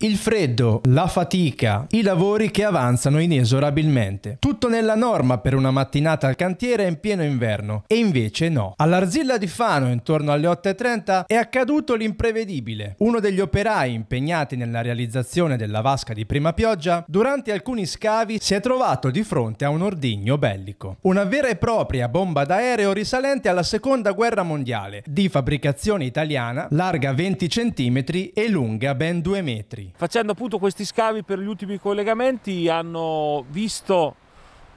Il freddo, la fatica, i lavori che avanzano inesorabilmente. Tutto nella norma per una mattinata al cantiere in pieno inverno. E invece no. All'Arzilla di Fano, intorno alle 8.30, è accaduto l'imprevedibile. Uno degli operai impegnati nella realizzazione della vasca di prima pioggia, durante alcuni scavi si è trovato di fronte a un ordigno bellico. Una vera e propria bomba d'aereo risalente alla seconda guerra mondiale, di fabbricazione italiana, larga 20 cm e lunga ben 2 metri. Facendo appunto questi scavi per gli ultimi collegamenti hanno visto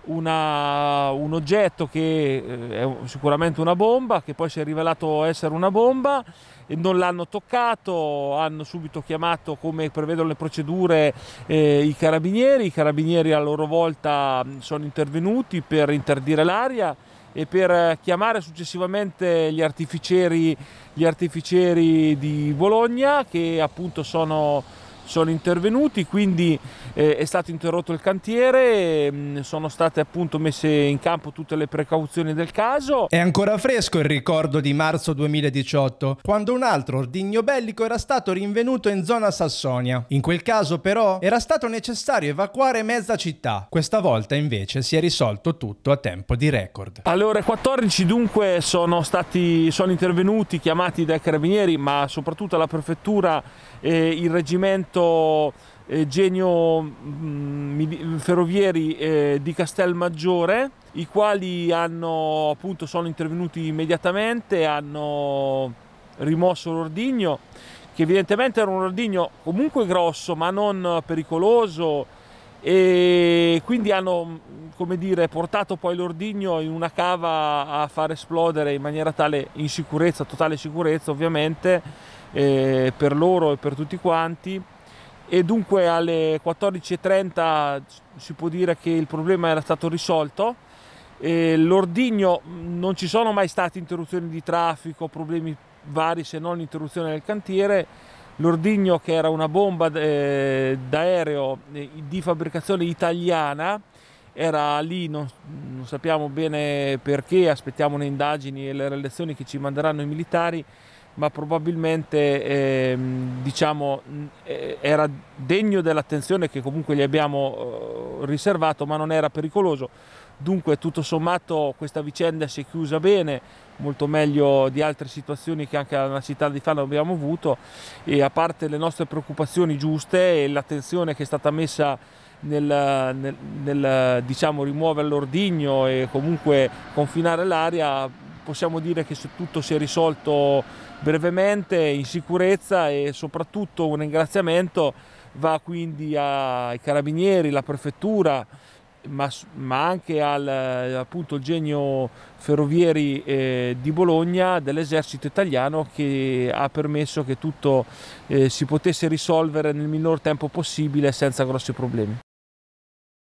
una, un oggetto che eh, è sicuramente una bomba, che poi si è rivelato essere una bomba, e non l'hanno toccato, hanno subito chiamato come prevedono le procedure eh, i carabinieri, i carabinieri a loro volta mm, sono intervenuti per interdire l'aria e per eh, chiamare successivamente gli artificieri, gli artificieri di Bologna che appunto sono sono intervenuti, quindi eh, è stato interrotto il cantiere, mh, mm, sono state appunto messe in campo tutte le precauzioni del caso. È ancora fresco il ricordo di marzo 2018, quando un altro ordigno bellico era stato rinvenuto in zona Sassonia. In quel caso però era stato necessario evacuare mezza città. Questa volta invece si è risolto tutto a tempo di record. Alle ore 14 dunque sono, stati, sono intervenuti chiamati dai carabinieri, ma soprattutto la prefettura e il reggimento progetto eh, Genio mh, mm, Ferrovieri eh, di Castelmaggiore, i quali hanno, appunto, sono intervenuti immediatamente, hanno rimosso l'ordigno, che evidentemente era un ordigno comunque grosso ma non pericoloso e quindi hanno mm, come dire, portato poi l'ordigno in una cava a far esplodere in maniera tale in sicurezza, totale sicurezza ovviamente eh, per loro e per tutti quanti e dunque alle 14.30 si può dire che il problema era stato risolto. E l'ordigno non ci sono mai state interruzioni di traffico, problemi vari se non l'interruzione del cantiere. L'ordigno che era una bomba eh, d'aereo eh, di fabbricazione italiana era lì, non, non sappiamo bene perché, aspettiamo le indagini e le relazioni che ci manderanno i militari ma probabilmente eh, diciamo, era degno dell'attenzione che comunque gli abbiamo eh, riservato, ma non era pericoloso. Dunque tutto sommato questa vicenda si è chiusa bene, molto meglio di altre situazioni che anche alla città di Fano abbiamo avuto e a parte le nostre preoccupazioni giuste e l'attenzione che è stata messa nel, nel, nel diciamo, rimuovere l'ordigno e comunque confinare l'aria, possiamo dire che tutto si è risolto brevemente, in sicurezza e soprattutto un ringraziamento va quindi ai carabinieri, alla prefettura, ma, ma anche al appunto, il genio ferrovieri eh, di Bologna dell'esercito italiano che ha permesso che tutto eh, si potesse risolvere nel minor tempo possibile senza grossi problemi.